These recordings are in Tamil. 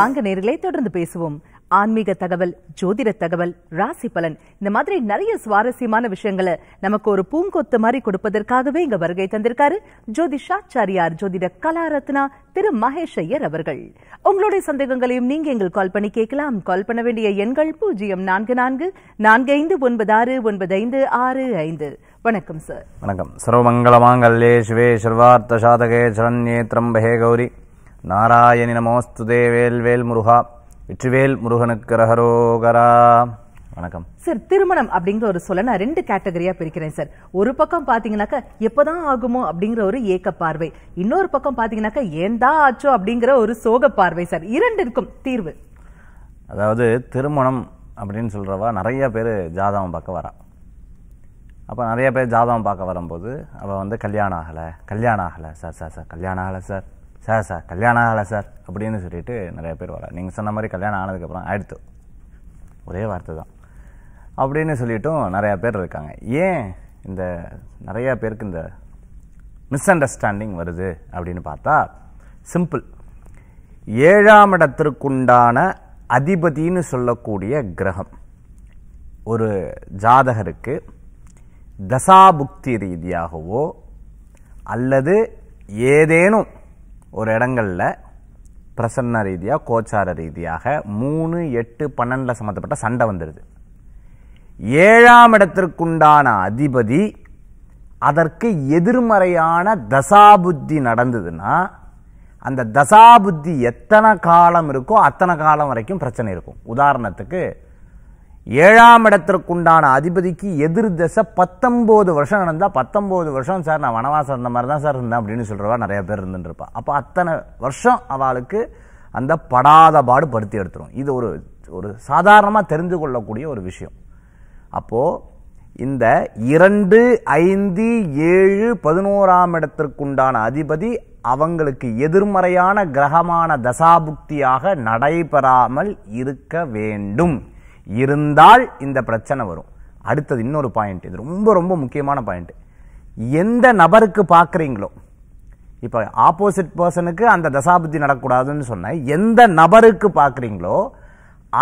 வாங்க நேரிலே தொடர்ந்து பேசுவோம் ஆன்மீக தகவல் ஜோதிட தகவல் ராசி பலன் இந்த மாதிரி நிறைய சுவாரஸ்யமான விஷயங்களை நமக்கு ஒரு பூங்கொத்து மாதிரி கொடுப்பதற்காகவே இங்க வருகை தந்திருக்காரு ஜோதிஷாச்சாரியார் ஜோதிட கலாரத்னா திரு மகேஷ் ஐயர் அவர்கள் உங்களுடைய சந்தேகங்களையும் நீங்க எங்கள் கால் பண்ணி கேட்கலாம் கால் பண்ண வேண்டிய எண்கள் பூஜ்ஜியம் நான்கு நான்கு நான்கு ஐந்து ஒன்பது ஆறு ஒன்பது ஐந்து ஆறு ஐந்து வணக்கம் சார் வணக்கம் சர்வமங்கல சிவே சர்வார்த்த சாதகே சரண்யே திரம்பகே கௌரி நாராயணி நமோஸ்து தேவேல் வேல் முருகா வெற்றிவேல் முருகனுக்கு ரஹரோகரா வணக்கம் சார் திருமணம் அப்படிங்கிற ஒரு சொல்ல நான் ரெண்டு கேட்டகரியா பிரிக்கிறேன் சார் ஒரு பக்கம் பாத்தீங்கன்னாக்கா எப்பதான் ஆகுமோ அப்படிங்கிற ஒரு ஏக்க பார்வை இன்னொரு பக்கம் பாத்தீங்கன்னாக்கா ஏந்தா ஆச்சோ அப்படிங்கிற ஒரு சோக பார்வை சார் இரண்டிற்கும் தீர்வு அதாவது திருமணம் அப்படின்னு சொல்றவா நிறைய பேர் ஜாதகம் பார்க்க வரா அப்போ நிறைய பேர் ஜாதகம் பார்க்க வரும்போது அவள் வந்து கல்யாணம் ஆகலை கல்யாணம் ஆகலை சார் சார் சார் கல்யாணம் ஆகலை சார் சார் சார் கல்யாணம் ஆகலை சார் அப்படின்னு சொல்லிட்டு நிறைய பேர் வரா நீங்கள் சொன்ன மாதிரி கல்யாணம் ஆனதுக்கப்புறம் ஆயிடுத்து ஒரே வார்த்தை தான் அப்படின்னு சொல்லிட்டும் நிறையா பேர் இருக்காங்க ஏன் இந்த நிறையா பேருக்கு இந்த மிஸ் அண்டர்ஸ்டாண்டிங் வருது அப்படின்னு பார்த்தா சிம்பிள் ஏழாம் இடத்திற்குண்டான அதிபதினு சொல்லக்கூடிய கிரகம் ஒரு ஜாதகருக்கு தசாபுக்தி ரீதியாகவோ அல்லது ஏதேனும் ஒரு இடங்களில் பிரசன்ன ரீதியாக கோச்சார ரீதியாக மூணு எட்டு பன்னெண்டில் சம்மந்தப்பட்ட சண்டை வந்துடுது ஏழாம் இடத்திற்குண்டான அதிபதி அதற்கு எதிர்மறையான தசாபுத்தி நடந்ததுன்னா அந்த தசாபுத்தி எத்தனை காலம் இருக்கோ அத்தனை காலம் வரைக்கும் பிரச்சனை இருக்கும் உதாரணத்துக்கு ஏழாம் இடத்திற்குண்டான அதிபதிக்கு எதிர் திசை பத்தொம்போது வருஷம் நடந்தால் பத்தொம்போது வருஷம் சார் நான் வனவாசம் இருந்த மாதிரி தான் சார் இருந்தேன் அப்படின்னு சொல்கிறவா நிறைய பேர் இருந்துருப்பா அப்போ அத்தனை வருஷம் அவளுக்கு அந்த படாத பாடு படுத்தி எடுத்துரும் இது ஒரு ஒரு சாதாரணமாக தெரிந்து கொள்ளக்கூடிய ஒரு விஷயம் அப்போது இந்த இரண்டு ஐந்து ஏழு பதினோராம் இடத்திற்குண்டான அதிபதி அவங்களுக்கு எதிர்மறையான கிரகமான தசாபுக்தியாக நடைபெறாமல் இருக்க வேண்டும் இருந்தால் இந்த பிரச்சனை வரும் அடுத்தது இன்னொரு பாயிண்ட் இது ரொம்ப ரொம்ப முக்கியமான பாயிண்ட் எந்த நபருக்கு பார்க்குறீங்களோ இப்போ ஆப்போசிட் பர்சனுக்கு அந்த தசாபுத்தி நடக்கூடாதுன்னு சொன்னேன் எந்த நபருக்கு பார்க்குறீங்களோ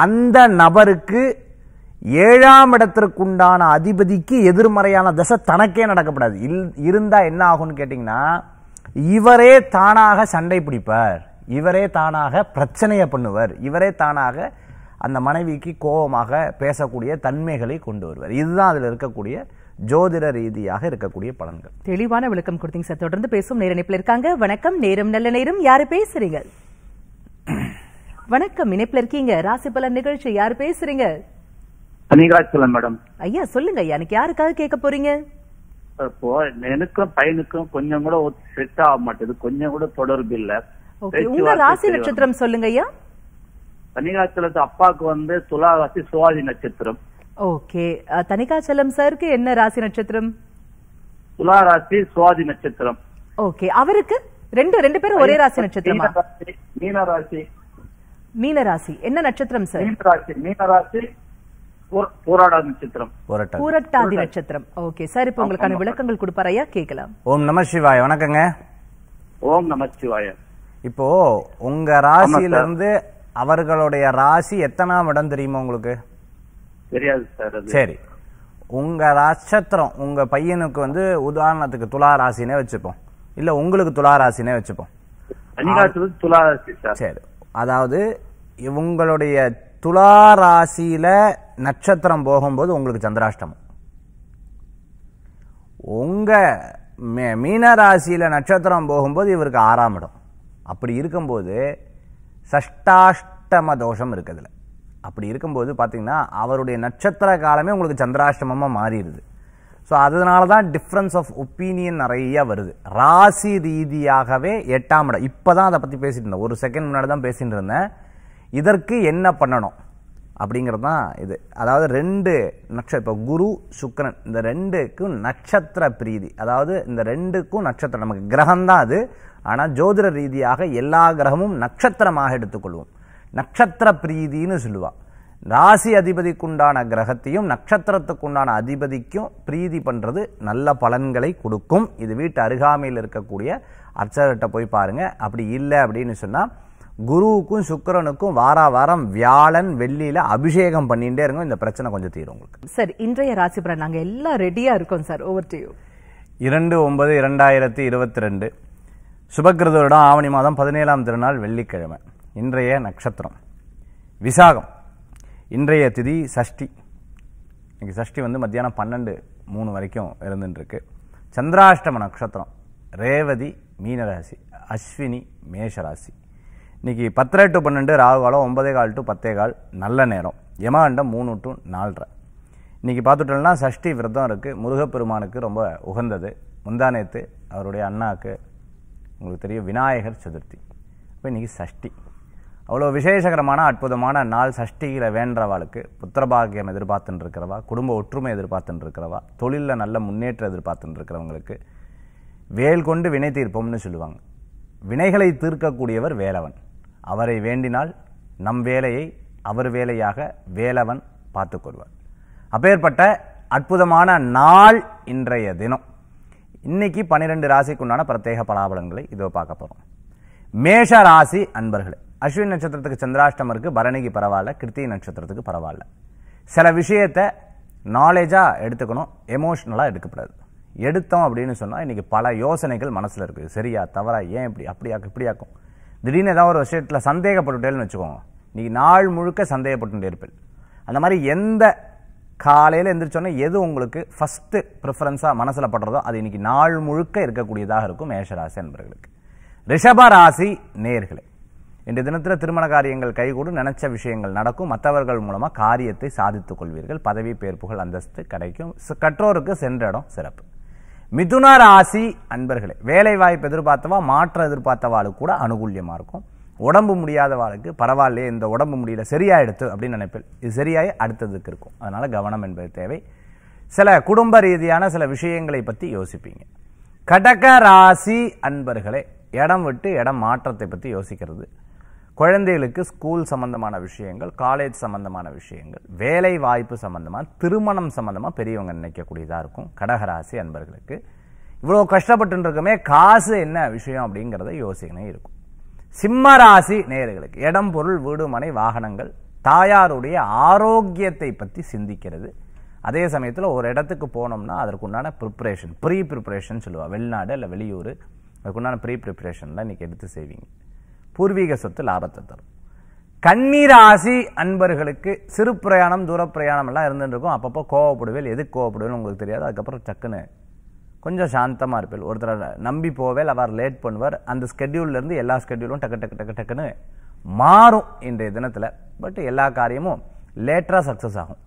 அந்த நபருக்கு ஏழாம் இடத்திற்குண்டான அதிபதிக்கு எதிர்மறையான தசை தனக்கே நடக்கப்படாது இல் இருந்தால் என்ன ஆகும்னு கேட்டிங்கன்னா இவரே தானாக சண்டை பிடிப்பார் இவரே தானாக பிரச்சனையை பண்ணுவர் இவரே தானாக அந்த மனைவிக்கு கோபமாக பேசக்கூடிய தன்மைகளை கொண்டு வருவார் இதுதான் அதில் இருக்கக்கூடிய ஜோதிட ரீதியாக இருக்கக்கூடிய பலன்கள் தெளிவான விளக்கம் கொடுத்தீங்க சார் தொடர்ந்து பேசும் நேரணிப்பில் இருக்காங்க வணக்கம் நேரம் நல்ல நேரம் யாரு பேசுறீங்க வணக்கம் இணைப்பில் இருக்கீங்க ராசி பலன் நிகழ்ச்சி யாரு பேசுறீங்க மேடம் ஐயா சொல்லுங்க ஐயா எனக்கு யாருக்காக கேட்க போறீங்க இப்போ எனக்கும் பையனுக்கும் கொஞ்சம் கூட செட் ஆக மாட்டேது கொஞ்சம் கூட தொடர்பு இல்ல உங்க ராசி நட்சத்திரம் சொல்லுங்க ஐயா தனிகாச்சலத்து அப்பாவுக்கு வந்து துலா ராசி சுவாதி நட்சத்திரம் ஓகே தனிகாச்சலம் சாருக்கு என்ன ராசி நட்சத்திரம் துலா ராசி சுவாதி நட்சத்திரம் ஓகே அவருக்கு ரெண்டு ரெண்டு பேரும் ஒரே ராசி நட்சத்திரம் மீன ராசி மீன ராசி என்ன நட்சத்திரம் சார் மீன ராசி மீன ராசி நட்சத்திரம் நட்சத்திரம் ஓகே சார் உங்களுக்கான விளக்கங்கள் ஓம் வணக்கங்க ஓம் நம இப்போ உங்க ராசியில இருந்து அவர்களுடைய ராசி எத்தனாம் இடம் தெரியுமா உங்களுக்கு தெரியாது சார் சரி உங்க நட்சத்திரம் உங்க பையனுக்கு வந்து உதாரணத்துக்கு துலா ராசினே வச்சுப்போம் இல்ல உங்களுக்கு துலா ராசினே வச்சுப்போம் சரி அதாவது உங்களுடைய துலா ராசியில நட்சத்திரம் போகும்போது உங்களுக்கு சந்திராஷ்டமம் உங்க மீன ராசியில நட்சத்திரம் போகும்போது இவருக்கு ஆறாம் இடம் அப்படி இருக்கும்போது சஷ்டாஷ்டம தோஷம் இருக்குதுல அப்படி இருக்கும்போது பார்த்தீங்கன்னா அவருடைய நட்சத்திர காலமே உங்களுக்கு சந்திராஷ்டமமாக மாறிடுது ஸோ அதனால தான் டிஃப்ரென்ஸ் ஆஃப் ஒப்பீனியன் நிறைய வருது ராசி ரீதியாகவே எட்டாம் இடம் இப்போ தான் அதை பற்றி பேசிட்டு இருந்தேன் ஒரு செகண்ட் முன்னாடி தான் பேசிட்டு இருந்தேன் இதற்கு என்ன பண்ணணும் அப்படிங்கிறது தான் இது அதாவது ரெண்டு நட்சத்திரம் இப்போ குரு சுக்கரன் இந்த ரெண்டுக்கும் நட்சத்திர பிரீதி அதாவது இந்த ரெண்டுக்கும் நட்சத்திரம் நமக்கு கிரகம் தான் அது ஆனால் ஜோதிட ரீதியாக எல்லா கிரகமும் நட்சத்திரமாக எடுத்துக்கொள்வோம் நட்சத்திர பிரீதின்னு சொல்லுவா ராசி அதிபதிக்குண்டான கிரகத்தையும் நட்சத்திரத்துக்குண்டான அதிபதிக்கும் பிரீதி பண்ணுறது நல்ல பலன்களை கொடுக்கும் இது வீட்டு அருகாமையில் இருக்கக்கூடிய அர்ச்சகர்கிட்ட போய் பாருங்கள் அப்படி இல்லை அப்படின்னு சொன்னால் குருவுக்கும் சுக்கரனுக்கும் வார வாரம் வியாழன் வெள்ளியில அபிஷேகம் பண்ணிட்டே இருக்கும் இந்த பிரச்சனை கொஞ்சம் தீரும் உங்களுக்கு சார் இன்றைய ராசிபுரம் நாங்கள் எல்லாம் ரெடியா இருக்கோம் சார் ஓவர் டு இரண்டு ஒன்பது இரண்டாயிரத்தி இருபத்தி ரெண்டு சுபகிருதரிடம் ஆவணி மாதம் பதினேழாம் திருநாள் வெள்ளிக்கிழமை இன்றைய நட்சத்திரம் விசாகம் இன்றைய திதி சஷ்டி இன்றைக்கி சஷ்டி வந்து மத்தியானம் பன்னெண்டு மூணு வரைக்கும் இருந்துட்டுருக்கு சந்திராஷ்டம நட்சத்திரம் ரேவதி மீனராசி அஸ்வினி மேஷராசி இன்றைக்கி பத்தரை டு பன்னெண்டு ராகு காலம் ஒன்பதே கால் டு பத்தே கால் நல்ல நேரம் யமாண்டம் மூணு டு நாலரை இன்றைக்கி பார்த்துட்டோம்னா சஷ்டி விரதம் இருக்குது முருகப்பெருமானுக்கு ரொம்ப உகந்தது முந்தானேத்து அவருடைய அண்ணாவுக்கு உங்களுக்கு தெரியும் விநாயகர் சதுர்த்தி இப்போ இன்றைக்கி சஷ்டி அவ்வளோ விசேஷகரமான அற்புதமான நாள் சஷ்டியில் வேண்டவாளுக்கு புத்திரபாகியம் எதிர்பார்த்துன்னு இருக்கிறவா குடும்ப ஒற்றுமை எதிர்பார்த்துன்னு இருக்கிறவா தொழிலில் நல்ல முன்னேற்றம் எதிர்பார்த்துன்னு இருக்கிறவங்களுக்கு வேல் கொண்டு வினை தீர்ப்போம்னு சொல்லுவாங்க வினைகளை தீர்க்கக்கூடியவர் வேலவன் அவரை வேண்டினால் நம் வேலையை அவர் வேலையாக வேலவன் பார்த்துக்கொள்வார் அப்பேற்பட்ட அற்புதமான நாள் இன்றைய தினம் இன்னைக்கு பன்னிரெண்டு ராசிக்கு உண்டான பிரத்யேக பலாபலன்களை இதோ பார்க்க போகிறோம் மேஷ ராசி அன்பர்களே அஸ்வின் நட்சத்திரத்துக்கு சந்திராஷ்டமம் இருக்குது பரணிக்கு பரவாயில்ல கிருத்தி நட்சத்திரத்துக்கு பரவாயில்ல சில விஷயத்தை நாலேஜாக எடுத்துக்கணும் எமோஷ்னலாக எடுக்கப்படாது எடுத்தோம் அப்படின்னு சொன்னால் இன்றைக்கி பல யோசனைகள் மனசில் இருக்குது சரியா தவறா ஏன் இப்படி அப்படியாக்கும் இப்படியாக்கும் திடீர்னு ஏதாவது ஒரு விஷயத்தில் சந்தேகப்பட்டுட்டேன்னு வச்சுக்கோங்க இன்றைக்கி நாள் முழுக்க சந்தேகப்பட்டு இருப்பேன் அந்த மாதிரி எந்த காலையில் எந்திரிச்சோன்னே எது உங்களுக்கு ஃபஸ்ட்டு ப்ரிஃபரன்ஸாக மனசில் படுறதோ அது இன்றைக்கி நாள் முழுக்க இருக்கக்கூடியதாக இருக்கும் மேஷராசி என்பர்களுக்கு ரிஷபராசி நேர்களே இன்றைய தினத்தில் திருமண காரியங்கள் கைகூடும் நினச்ச விஷயங்கள் நடக்கும் மற்றவர்கள் மூலமாக காரியத்தை சாதித்துக் கொள்வீர்கள் பதவி பேர்ப்புகள் அந்தஸ்து கிடைக்கும் கற்றோருக்கு சென்ற இடம் சிறப்பு மிதுன ராசி அன்பர்களே வேலை வாய்ப்பு எதிர்பார்த்தவா மாற்றம் எதிர்பார்த்தவாளுக்கு கூட அனுகூல்யமாக இருக்கும் உடம்பு முடியாத வாழ்க்கை பரவாயில்லையே இந்த உடம்பு முடியல சரியாக எடுத்து அப்படின்னு நினைப்பேன் இது சரியாகி அடுத்ததுக்கு இருக்கும் அதனால் கவனம் என்பது தேவை சில குடும்ப ரீதியான சில விஷயங்களை பற்றி யோசிப்பீங்க கடக ராசி அன்பர்களே இடம் விட்டு இடம் மாற்றத்தை பற்றி யோசிக்கிறது குழந்தைகளுக்கு ஸ்கூல் சம்பந்தமான விஷயங்கள் காலேஜ் சம்பந்தமான விஷயங்கள் வேலை வாய்ப்பு சம்பந்தமாக திருமணம் சம்பந்தமாக பெரியவங்க நினைக்கக்கூடியதாக இருக்கும் கடகராசி அன்பர்களுக்கு இவ்வளோ கஷ்டப்பட்டு இருக்கமே காசு என்ன விஷயம் அப்படிங்கிறத யோசிக்கணும் இருக்கும் சிம்மராசி நேர்களுக்கு இடம் பொருள் வீடு மனை வாகனங்கள் தாயாருடைய ஆரோக்கியத்தை பற்றி சிந்திக்கிறது அதே சமயத்தில் ஒரு இடத்துக்கு போனோம்னா அதற்குண்டான ப்ரிப்ரேஷன் ப்ரீ ப்ரிப்ரேஷன் சொல்லுவாள் வெளிநாடு இல்லை வெளியூர் அதுக்குண்டான ப்ரீ ப்ரிப்ரேஷன்லாம் இன்றைக்கி எடுத்து செய்வீங்க பூர்வீக சொத்து லாபத்தை தரும் கன்னிராசி அன்பர்களுக்கு சிறு பிரயாணம் தூர பிரயாணம் எல்லாம் இருந்துருக்கும் அப்பப்போ கோவப்படுவேல் எதுக்கு கோவப்படுவேல் உங்களுக்கு தெரியாது அதுக்கப்புறம் டக்குன்னு கொஞ்சம் சாந்தமாக இருப்பேள் ஒருத்தரை நம்பி போவேல் அவர் லேட் பண்ணுவார் அந்த ஸ்கெட்யூல்லேருந்து எல்லா ஸ்கெட்யூலும் டக்கு டக்கு டக்கு டக்குன்னு மாறும் இன்றைய தினத்தில் பட் எல்லா காரியமும் லேட்டராக சக்ஸஸ் ஆகும்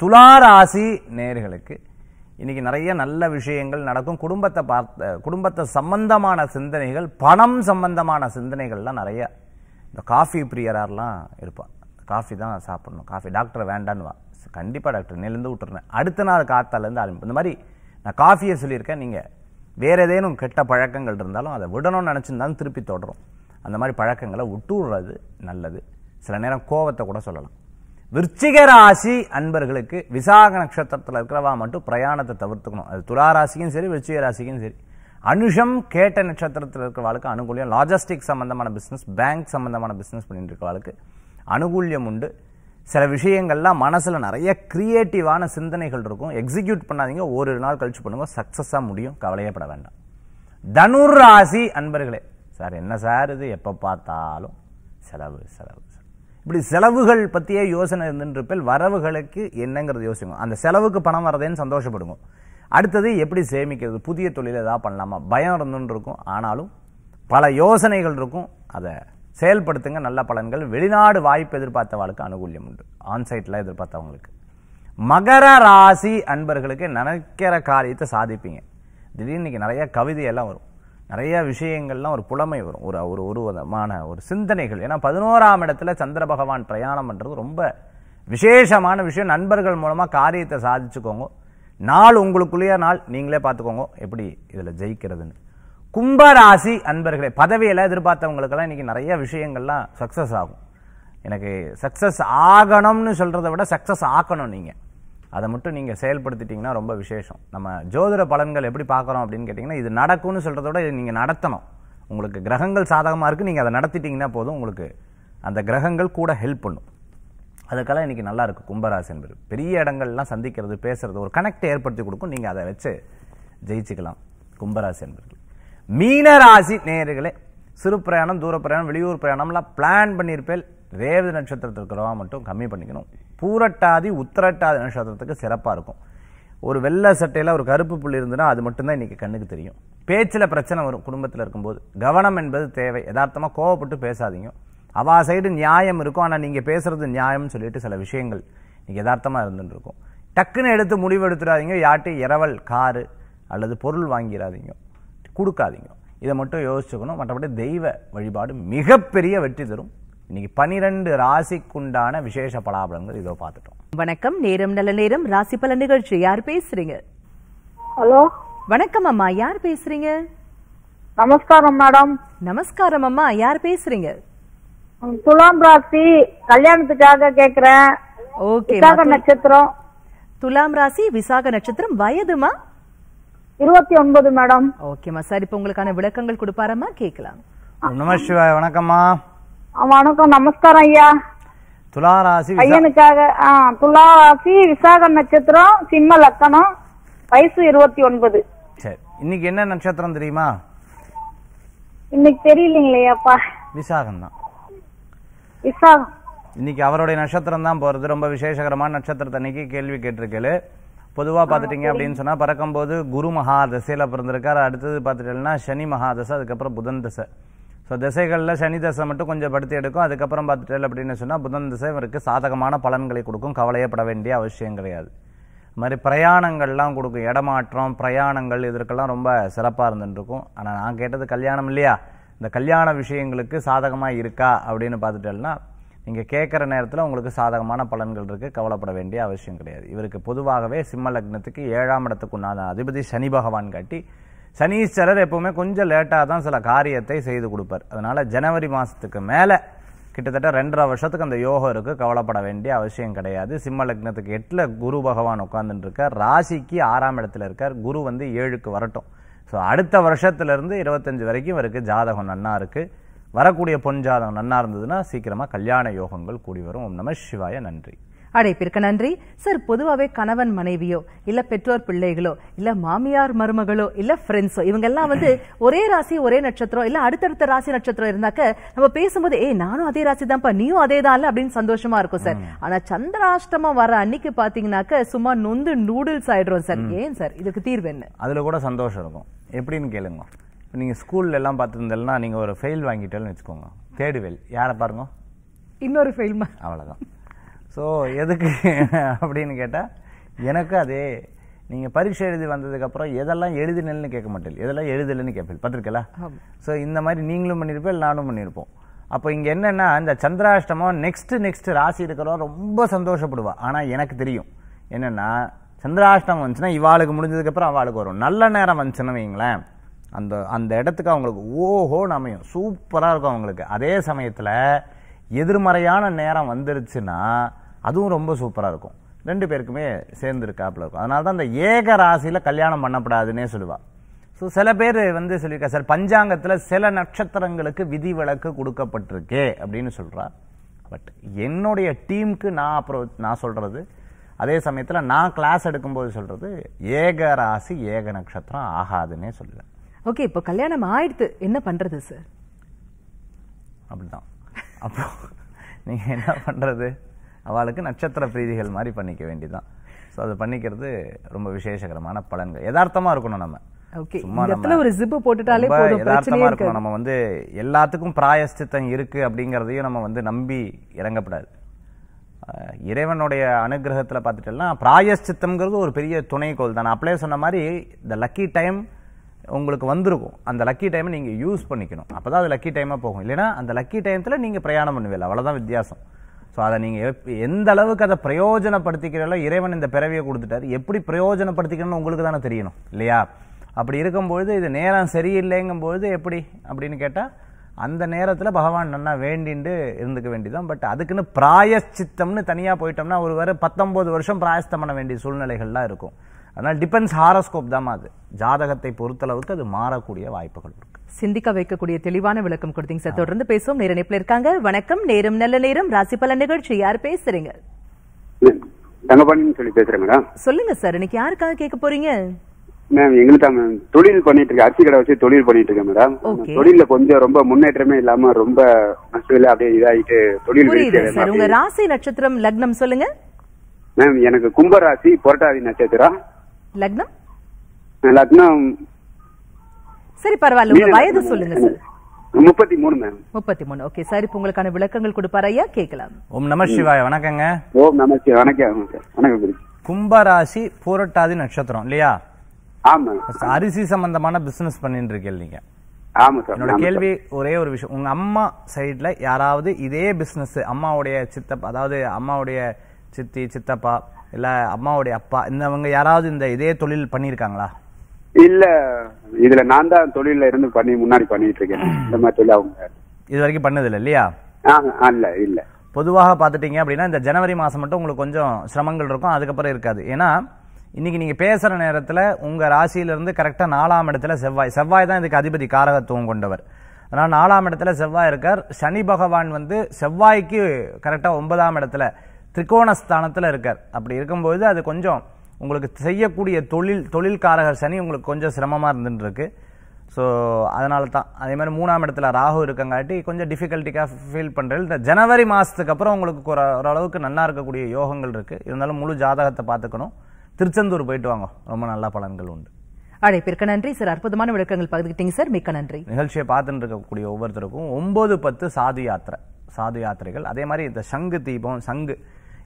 துலா ராசி நேர்களுக்கு இன்றைக்கி நிறைய நல்ல விஷயங்கள் நடக்கும் குடும்பத்தை பார்த்த குடும்பத்தை சம்பந்தமான சிந்தனைகள் பணம் சம்பந்தமான சிந்தனைகள்லாம் நிறைய இந்த காஃபி பிரியரார்லாம் இருப்பான் காஃபி தான் சாப்பிடணும் காஃபி டாக்டர் வேண்டான்னு வா கண்டிப்பாக டாக்டர் நெலுந்து விட்டுறேன் அடுத்த நாள் காத்தாலேருந்து ஆரம்பிப்போம் இந்த மாதிரி நான் காஃபியை சொல்லியிருக்கேன் நீங்கள் வேறு ஏதேனும் கெட்ட பழக்கங்கள் இருந்தாலும் அதை விடணும்னு நினச்சிருந்தாலும் திருப்பி தொடரும் அந்த மாதிரி பழக்கங்களை விடுறது நல்லது சில நேரம் கோவத்தை கூட சொல்லலாம் விருச்சிக ராசி அன்பர்களுக்கு விசாக நட்சத்திரத்தில் இருக்கிறவா மட்டும் பிரயாணத்தை தவிர்த்துக்கணும் அது துலா ராசிக்கும் சரி விருச்சிக ராசிக்கும் சரி அனுஷம் கேட்ட நட்சத்திரத்தில் இருக்கிறவாளுக்கு அனுகூலியம் லாஜிஸ்டிக் சம்மந்தமான பிஸ்னஸ் பேங்க் சம்மந்தமான பிஸ்னஸ் பண்ணிட்டு இருக்கவாளுக்கு அனுகூல்யம் உண்டு சில விஷயங்கள்லாம் மனசில் நிறைய க்ரியேட்டிவான சிந்தனைகள் இருக்கும் எக்ஸிக்யூட் பண்ணாதீங்க ஒரு நாள் கழிச்சு பண்ணுங்கள் சக்ஸஸாக முடியும் கவலையப்பட வேண்டாம் தனுர் ராசி அன்பர்களே சார் என்ன சார் இது எப்போ பார்த்தாலும் செலவு செலவு இப்படி செலவுகள் பற்றியே யோசனை இருந்துருப்பில் வரவுகளுக்கு என்னங்கிறது யோசிக்கும் அந்த செலவுக்கு பணம் வரதேன்னு சந்தோஷப்படுங்க அடுத்தது எப்படி சேமிக்கிறது புதிய தொழில் ஏதாவது பண்ணலாமா பயம் இருந்துருக்கும் ஆனாலும் பல யோசனைகள் இருக்கும் அதை செயல்படுத்துங்க நல்ல பலன்கள் வெளிநாடு வாய்ப்பு எதிர்பார்த்தவர்களுக்கு அனுகூலியம் உண்டு ஆன்சைட்டில் எதிர்பார்த்தவங்களுக்கு மகர ராசி அன்பர்களுக்கு நினைக்கிற காரியத்தை சாதிப்பீங்க திடீர்னு இன்றைக்கி நிறையா கவிதையெல்லாம் வரும் நிறைய விஷயங்கள்லாம் ஒரு புலமை வரும் ஒரு ஒரு ஒரு விதமான ஒரு சிந்தனைகள் ஏன்னா பதினோராம் இடத்துல சந்திர பகவான் பிரயாணம் பண்ணுறது ரொம்ப விசேஷமான விஷயம் நண்பர்கள் மூலமாக காரியத்தை சாதிச்சுக்கோங்க நாள் உங்களுக்குள்ளேயே நாள் நீங்களே பார்த்துக்கோங்க எப்படி இதில் ஜெயிக்கிறதுன்னு கும்பராசி அன்பர்களே பதவியெல்லாம் எதிர்பார்த்தவங்களுக்கெல்லாம் இன்றைக்கி நிறைய விஷயங்கள்லாம் சக்ஸஸ் ஆகும் எனக்கு சக்ஸஸ் ஆகணும்னு சொல்கிறத விட சக்ஸஸ் ஆக்கணும் நீங்கள் அதை மட்டும் நீங்கள் செயல்படுத்திட்டிங்கன்னா ரொம்ப விசேஷம் நம்ம ஜோதிட பலன்கள் எப்படி பார்க்குறோம் அப்படின்னு கேட்டிங்கன்னா இது நடக்கும்னு சொல்கிறத விட நீங்கள் நடத்தணும் உங்களுக்கு கிரகங்கள் சாதகமாக இருக்குது நீங்கள் அதை நடத்திட்டிங்கன்னா போதும் உங்களுக்கு அந்த கிரகங்கள் கூட ஹெல்ப் பண்ணும் அதுக்கெல்லாம் இன்றைக்கி நல்லாயிருக்கு கும்பராசி என்பது பெரிய இடங்கள்லாம் சந்திக்கிறது பேசுகிறது ஒரு கனெக்டை ஏற்படுத்தி கொடுக்கும் நீங்கள் அதை வச்சு ஜெயிச்சுக்கலாம் கும்பராசி என்பது மீனராசி நேர்களே சிறு பிரயாணம் தூர பிரயாணம் வெளியூர் பிரயாணம்லாம் பிளான் பண்ணியிருப்பேன் ரேவதி நட்சத்திரத்துக்கு ரூபா மட்டும் கம்மி பண்ணிக்கணும் பூரட்டாதி உத்தரட்டாதி நட்சத்திரத்துக்கு சிறப்பாக இருக்கும் ஒரு வெள்ளை சட்டையில் ஒரு கருப்பு புள்ளி இருந்ததுன்னா அது மட்டும்தான் இன்றைக்கி கண்ணுக்கு தெரியும் பேச்சில் பிரச்சனை வரும் குடும்பத்தில் இருக்கும்போது கவனம் என்பது தேவை யதார்த்தமாக கோவப்பட்டு பேசாதீங்க அவா சைடு நியாயம் இருக்கும் ஆனால் நீங்கள் பேசுகிறது நியாயம்னு சொல்லிட்டு சில விஷயங்கள் இன்றைக்கி யதார்த்தமாக இருந்துட்டு இருக்கும் டக்குன்னு எடுத்து முடிவு எடுத்துடாதீங்க யார்ட்டு இரவல் காரு அல்லது பொருள் வாங்கிடாதீங்க கொடுக்காதீங்க இதை மட்டும் யோசிச்சுக்கணும் மற்றபடி தெய்வ வழிபாடு மிகப்பெரிய வெற்றி தரும் இன்னைக்கு பனிரெண்டு ராசிக்குண்டான விசேஷ பலாபலங்கள் இதோ பார்த்துட்டோம் வணக்கம் நேரம் நல்ல நேரம் ராசி பல நிகழ்ச்சி யார் பேசுறீங்க ஹலோ வணக்கம் அம்மா யார் பேசுறீங்க நமஸ்காரம் மேடம் நமஸ்காரம் அம்மா யார் பேசுறீங்க துலாம் ராசி கல்யாணத்துக்காக கேக்குறேன் ஓகே நட்சத்திரம் துலாம் ராசி விசாக நட்சத்திரம் வயதுமா இருபத்தி ஒன்பது மேடம் ஓகேமா சார் இப்ப உங்களுக்கான விளக்கங்கள் கொடுப்பாரம்மா கேக்கலாம் நம சிவாய் வணக்கம்மா வணக்கம் நமஸ்காரம் ஐயா துலா ராசி பையனுக்காக துலா ராசி விசாக நட்சத்திரம் சிம்ம லக்கணம் வயசு இருபத்தி ஒன்பது சரி இன்னைக்கு என்ன நட்சத்திரம் தெரியுமா இன்னைக்கு தெரியலீங்களேப்பா விசாகம் தான் விசாகம் இன்னைக்கு அவருடைய நட்சத்திரம் தான் போறது ரொம்ப விசேஷகரமான நட்சத்திரத்தை அன்னைக்கு கேள்வி கேட்டிருக்கேன் பொதுவாக பார்த்துட்டிங்க அப்படின்னு சொன்னால் பறக்கும்போது குரு மகா தசையில் பிறந்திருக்கார் அடுத்தது பார்த்துட்டேன்னா சனி மகா தசை அதுக்கப்புறம் புதன் தசை ஸோ திசைகளில் சனி தசை மட்டும் கொஞ்சம் படுத்தி எடுக்கும் அதுக்கப்புறம் பார்த்துட்டேன் அப்படின்னு சொன்னால் புதன் திசை இவருக்கு சாதகமான பலன்களை கொடுக்கும் கவலையப்பட வேண்டிய அவசியம் கிடையாது இது மாதிரி பிரயாணங்கள்லாம் கொடுக்கும் இடமாற்றம் பிரயாணங்கள் இதற்கெல்லாம் ரொம்ப சிறப்பாக இருந்துட்டுருக்கும் ஆனால் நான் கேட்டது கல்யாணம் இல்லையா இந்த கல்யாண விஷயங்களுக்கு சாதகமாக இருக்கா அப்படின்னு பார்த்துட்டேன்னா நீங்கள் கேட்குற நேரத்தில் உங்களுக்கு சாதகமான பலன்கள் இருக்குது கவலைப்பட வேண்டிய அவசியம் கிடையாது இவருக்கு பொதுவாகவே சிம்ம லக்னத்துக்கு ஏழாம் இடத்துக்கு உண்டான அதிபதி சனி பகவான் காட்டி சனீஸ்வரர் எப்போவுமே கொஞ்சம் லேட்டாக தான் சில காரியத்தை செய்து கொடுப்பார் அதனால் ஜனவரி மாதத்துக்கு மேலே கிட்டத்தட்ட ரெண்டரை வருஷத்துக்கு அந்த யோகம் இருக்குது கவலைப்பட வேண்டிய அவசியம் கிடையாது சிம்ம லக்னத்துக்கு எட்டில் குரு பகவான் உட்காந்துட்டு இருக்கார் ராசிக்கு ஆறாம் இடத்துல இருக்கார் குரு வந்து ஏழுக்கு வரட்டும் ஸோ அடுத்த வருஷத்துலேருந்து இருபத்தஞ்சி வரைக்கும் இவருக்கு ஜாதகம் நன்னா இருக்குது வரக்கூடிய பொன்ஜாதம் நன்னா இருந்ததுன்னா சீக்கிரமா கல்யாண யோகங்கள் கூடி வரும் நம்ம நம சிவாய நன்றி அடைப்பிற்கு நன்றி சார் பொதுவாகவே கணவன் மனைவியோ இல்ல பெற்றோர் பிள்ளைகளோ இல்ல மாமியார் மருமகளோ இல்ல ஃப்ரெண்ட்ஸோ இவங்க எல்லாம் வந்து ஒரே ராசி ஒரே நட்சத்திரம் இல்ல அடுத்தடுத்த ராசி நட்சத்திரம் இருந்தாக்க நம்ம பேசும்போது ஏ நானும் அதே ராசி தான்ப்பா நீயும் அதே தான் அப்படின்னு சந்தோஷமா இருக்கும் சார் ஆனா சந்திராஷ்டமம் வர அன்னைக்கு பாத்தீங்கன்னாக்க சும்மா நொந்து நூடுல்ஸ் ஆயிடுறோம் சார் ஏன் சார் இதுக்கு தீர்வு என்ன அதுல கூட சந்தோஷம் இருக்கும் எப்படின்னு கேளுங்க இப்போ நீங்கள் ஸ்கூல்ல எல்லாம் பார்த்துருந்தேன்னா நீங்கள் ஒரு ஃபெயில் வாங்கிட்டேன்னு வச்சுக்கோங்க தேர்டு ஃபெயில் யாரை பாருங்க இன்னொரு ஃபெயில் அவ்வளோதான் ஸோ எதுக்கு அப்படின்னு கேட்டால் எனக்கு அதே நீங்கள் பரீட்சை எழுதி வந்ததுக்கப்புறம் எதெல்லாம் எழுதினல்னு கேட்க மாட்டேன் எதெல்லாம் எழுதலைன்னு கேட்பேன் பார்த்துருக்கல ஸோ இந்த மாதிரி நீங்களும் பண்ணியிருப்பேன் நானும் பண்ணியிருப்போம் அப்போ இங்கே என்னென்னா இந்த சந்திராஷ்டமம் நெக்ஸ்ட்டு நெக்ஸ்ட்டு ராசி இருக்கிறவா ரொம்ப சந்தோஷப்படுவா ஆனால் எனக்கு தெரியும் என்னென்னா சந்திராஷ்டம் வந்துச்சுன்னா இவாளுக்கு முடிஞ்சதுக்கப்புறம் அவளுக்கு வரும் நல்ல நேரம் வந்துச்சுன்னு வைங்களேன் அந்த அந்த இடத்துக்கு அவங்களுக்கு ஓஹோன்னு அமையும் சூப்பராக இருக்கும் அவங்களுக்கு அதே சமயத்தில் எதிர்மறையான நேரம் வந்துருச்சுன்னா அதுவும் ரொம்ப சூப்பராக இருக்கும் ரெண்டு பேருக்குமே சேர்ந்துருக்காப்புல இருக்கும் அதனால தான் அந்த ஏக ராசியில் கல்யாணம் பண்ணப்படாதுன்னே சொல்லுவாள் ஸோ சில பேர் வந்து சொல்லியிருக்கா சார் பஞ்சாங்கத்தில் சில நட்சத்திரங்களுக்கு விதி விலக்கு கொடுக்கப்பட்டிருக்கே அப்படின்னு சொல்கிறார் பட் என்னுடைய டீமுக்கு நான் அப்புறம் நான் சொல்கிறது அதே சமயத்தில் நான் கிளாஸ் எடுக்கும்போது சொல்கிறது ஏக ராசி ஏக நட்சத்திரம் ஆகாதுன்னே சொல்லுவேன் ஓகே இப்போ கல்யாணம் ஆயிடுத்து என்ன பண்ணுறது சார் அப்படிதான் அப்போ நீங்கள் என்ன பண்ணுறது அவளுக்கு நட்சத்திர பிரீதிகள் மாதிரி பண்ணிக்க வேண்டியதுதான் ஸோ அதை பண்ணிக்கிறது ரொம்ப விசேஷகரமான பலன்கள் யதார்த்தமாக இருக்கணும் நம்ம நம்ம வந்து எல்லாத்துக்கும் பிராயஸ்தித்தம் இருக்கு அப்படிங்கறதையும் நம்ம வந்து நம்பி இறங்கப்படாது இறைவனுடைய அனுகிரகத்தில் பார்த்துட்டோம்னா பிராயஸ்சித்தம்ங்கிறது ஒரு பெரிய துணைக்கோள் தான் அப்படியே சொன்ன மாதிரி த லக்கி டைம் உங்களுக்கு வந்திருக்கும் அந்த லக்கி டைமை நீங்கள் யூஸ் பண்ணிக்கணும் அப்போ தான் அது லக்கி டைமாக போகும் இல்லைனா அந்த லக்கி டைமத்தில் நீங்கள் பிரயாணம் பண்ணுவீங்க அவ்வளோதான் வித்தியாசம் ஸோ அதை நீங்கள் எந்த அளவுக்கு அதை பிரயோஜனப்படுத்திக்கிறீங்களோ இறைவன் இந்த பிறவியை கொடுத்துட்டாரு எப்படி பிரயோஜனப்படுத்திக்கணும்னு உங்களுக்கு தானே தெரியணும் இல்லையா அப்படி இருக்கும்பொழுது இது நேரம் சரியில்லைங்கும்பொழுது எப்படி அப்படின்னு கேட்டால் அந்த நேரத்தில் பகவான் நல்லா வேண்டிண்டு இருந்துக்க வேண்டியதான் பட் அதுக்குன்னு பிராயச்சித்தம்னு தனியாக போயிட்டோம்னா ஒரு வர பத்தொம்போது வருஷம் பிராயஸ்தம் பண்ண வேண்டிய சூழ்நிலைகள்லாம் இருக்கும் அதனால் டிபெண்ட்ஸ் ஹாரோஸ்கோப் தான் அது ஜாதகத்தை பொறுத்தளவுக்கு அது மாறக்கூடிய வாய்ப்புகள் இருக்கு சிந்திக்க வைக்கக்கூடிய தெளிவான விளக்கம் கொடுத்தீங்க சார் தொடர்ந்து பேசுவோம் நேர நிப்பில் இருக்காங்க வணக்கம் நேரம் நல்ல நேரம் ராசி பல நிகழ்ச்சி யார் பேசுறீங்க தங்கபாண்டின்னு சொல்லி பேசுறேன் மேடம் சொல்லுங்க சார் இன்னைக்கு யாருக்காக கேட்க போறீங்க மேம் எங்களுக்கு மேம் தொழில் பண்ணிட்டு இருக்கேன் அரிசி கடை வச்சு தொழில் பண்ணிட்டு இருக்கேன் மேடம் தொழில கொஞ்சம் ரொம்ப முன்னேற்றமே இல்லாம ரொம்ப மனசுல அப்படியே இதாயிட்டு தொழில் உங்க ராசி நட்சத்திரம் லக்னம் சொல்லுங்க மேம் எனக்கு கும்பராசி புரட்டாதி நட்சத்திரம் லக்னம் லக்னம் சரி பரவாயில்ல உங்க வயது சொல்லுங்க சார் உங்களுக்கான விளக்கங்கள் கொடுப்பார் ஐயா கேட்கலாம் கும்பராசி பூரட்டாதி நட்சத்திரம் இல்லையா அரிசி சம்பந்தமான பிசினஸ் பண்ணிட்டு இருக்கேன் நீங்க என்னோட கேள்வி ஒரே ஒரு விஷயம் உங்க அம்மா சைட்ல யாராவது இதே பிசினஸ் அம்மாவுடைய சித்தப்பா அதாவது அம்மாவுடைய சித்தி சித்தப்பா இல்ல அம்மாவுடைய அப்பா இந்தவங்க யாராவது இந்த இதே தொழில் பண்ணிருக்காங்களா இல்ல இதுல நான் தான் தொழில இருந்து பண்ணி முன்னாடி பண்ணிட்டு இருக்கேன் இந்த மாதிரி தொழில் அவங்க இது வரைக்கும் பண்ணது இல்ல இல்லையா இல்ல இல்ல பொதுவாக பார்த்துட்டீங்க அப்படின்னா இந்த ஜனவரி மாதம் மட்டும் உங்களுக்கு கொஞ்சம் சிரமங்கள் இருக்கும் அதுக்கப்புறம் இருக்காது ஏன்னா இன்னைக்கு பேசுற நேரத்துல நேரத்தில் ராசியில ராசியிலிருந்து கரெக்டாக நாலாம் இடத்துல செவ்வாய் செவ்வாய் தான் இதுக்கு அதிபதி காரகத்துவம் கொண்டவர் அதனால் நாலாம் இடத்துல செவ்வாய் இருக்கார் சனி பகவான் வந்து செவ்வாய்க்கு கரெக்டாக ஒன்பதாம் இடத்துல திரிகோணஸ்தானத்தில் இருக்கார் அப்படி இருக்கும்போது அது கொஞ்சம் உங்களுக்கு செய்யக்கூடிய தொழில் தொழில்காரகர் சனி உங்களுக்கு கொஞ்சம் சிரமமாக இருந்துட்டுருக்கு ஸோ அதனால தான் அதே மாதிரி மூணாம் இடத்துல ராகு இருக்கங்காட்டி கொஞ்சம் டிஃபிகல்ட்டிக்காக ஃபீல் பண்ணுறது இந்த ஜனவரி மாதத்துக்கு அப்புறம் உங்களுக்கு ஒரு ஓரளவுக்கு நல்லா இருக்கக்கூடிய யோகங்கள் இருக்குது இருந்தாலும் முழு ஜாதகத்தை பார்த்துக்கணும் திருச்செந்தூர் போயிட்டு வாங்க ரொம்ப நல்ல பலன்கள் உண்டு அழைப்பிற்கு நன்றி சார் அற்புதமான விளக்கங்கள் பகிர்ந்துக்கிட்டீங்க சார் மிக்க நன்றி நிகழ்ச்சியை பார்த்துட்டு இருக்கக்கூடிய ஒவ்வொருத்தருக்கும் ஒன்பது பத்து சாது யாத்திரை சாது யாத்திரைகள் அதே மாதிரி இந்த சங்கு தீபம் சங்கு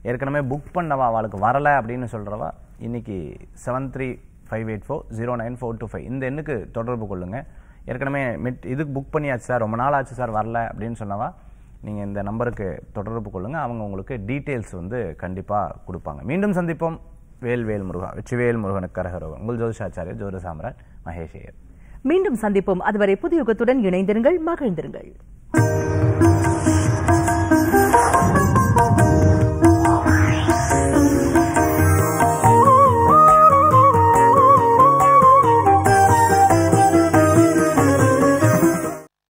ஏற்கனவே புக் பண்ணவா அவளுக்கு வரலை அப்படின்னு சொல்கிறவா இன்றைக்கி seven three five eight four zero nine four two five இந்த எண்ணுக்கு தொடர்பு கொள்ளுங்கள் ஏற்கனவே மிட் இதுக்கு புக் பண்ணியாச்சு சார் ரொம்ப நாள் ஆச்சு சார் வரல அப்படின்னு சொன்னவா நீங்கள் இந்த நம்பருக்கு தொடர்பு கொள்ளுங்கள் அவங்க உங்களுக்கு டீட்டெயில்ஸ் வந்து கண்டிப்பாக கொடுப்பாங்க மீண்டும் சந்திப்போம் வேல் வேல் முருகா வேல் முருகனுக்கு கரகரோகன் உங்கள் ஜோதிஷாச்சாரியர் ஜோதி மகேஷ் ஐயர் மீண்டும் சந்திப்போம் அதுவரை புதியுகத்துடன் இணைந்திருங்கள் மகிழ்ந்திருங்கள்